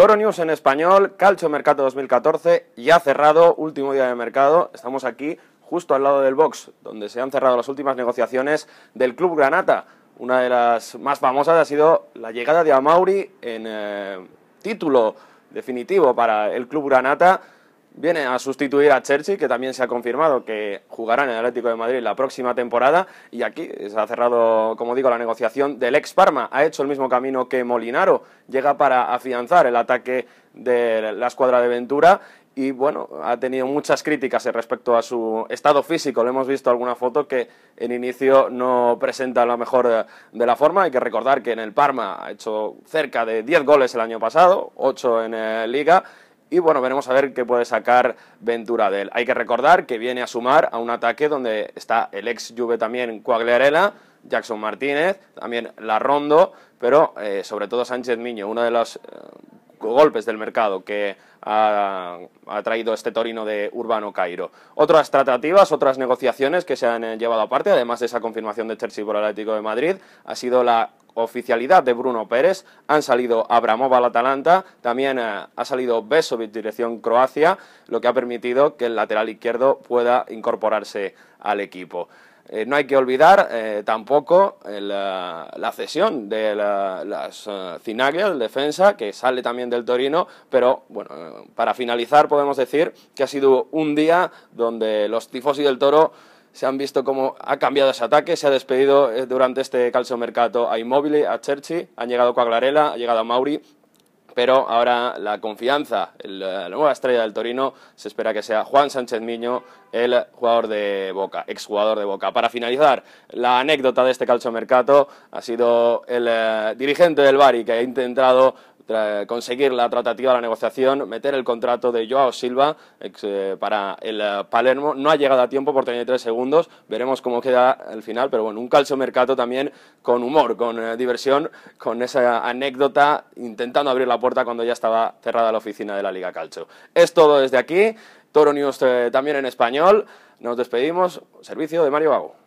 Toro News en español, Calcio Mercado 2014, ya cerrado, último día de mercado. Estamos aquí justo al lado del box, donde se han cerrado las últimas negociaciones del Club Granata. Una de las más famosas ha sido la llegada de Amauri en eh, título definitivo para el Club Granata viene a sustituir a Cherchi, que también se ha confirmado que jugará en el Atlético de Madrid la próxima temporada. Y aquí se ha cerrado, como digo, la negociación del ex Parma. Ha hecho el mismo camino que Molinaro. Llega para afianzar el ataque de la escuadra de Ventura y bueno, ha tenido muchas críticas respecto a su estado físico. Le hemos visto alguna foto que en inicio no presenta la mejor de la forma. Hay que recordar que en el Parma ha hecho cerca de 10 goles el año pasado, 8 en eh, Liga y bueno, veremos a ver qué puede sacar Ventura de él. Hay que recordar que viene a sumar a un ataque donde está el ex Juve también Cuagliarella, Jackson Martínez, también La rondo pero eh, sobre todo Sánchez Miño, uno de los eh, golpes del mercado que ha, ha, traído este Torino de Urbano Cairo. Otras tratativas, otras negociaciones que se han eh, llevado aparte, además de esa confirmación de Chelsea por el Atlético de Madrid, ha sido la oficialidad de Bruno Pérez, han salido Abramov al Atalanta, también eh, ha salido Besovic dirección Croacia, lo que ha permitido que el lateral izquierdo pueda incorporarse al equipo. Eh, no hay que olvidar eh, tampoco la cesión de las defensa, que sale también del Torino, pero bueno, para finalizar podemos decir que ha sido un día donde los tifosi del Toro se han visto cómo ha cambiado ese ataque, se ha despedido eh, durante este calcio mercato a Immobile, a Cherchi, han llegado Coaglarela, ha llegado a Mauri, pero ahora la confianza, eh, la nueva estrella del Torino, se espera que sea Juan Sánchez Miño, el jugador de Boca, exjugador de Boca. Para finalizar, la anécdota de este calciomercato ha sido el eh, dirigente del Bari que ha intentado conseguir la tratativa, la negociación, meter el contrato de Joao Silva eh, para el eh, Palermo. No ha llegado a tiempo por tres segundos, veremos cómo queda el final, pero bueno, un calcio mercado también con humor, con eh, diversión, con esa anécdota, intentando abrir la puerta cuando ya estaba cerrada la oficina de la Liga Calcio. Es todo desde aquí, Toro News también en español. Nos despedimos, servicio de Mario Bago.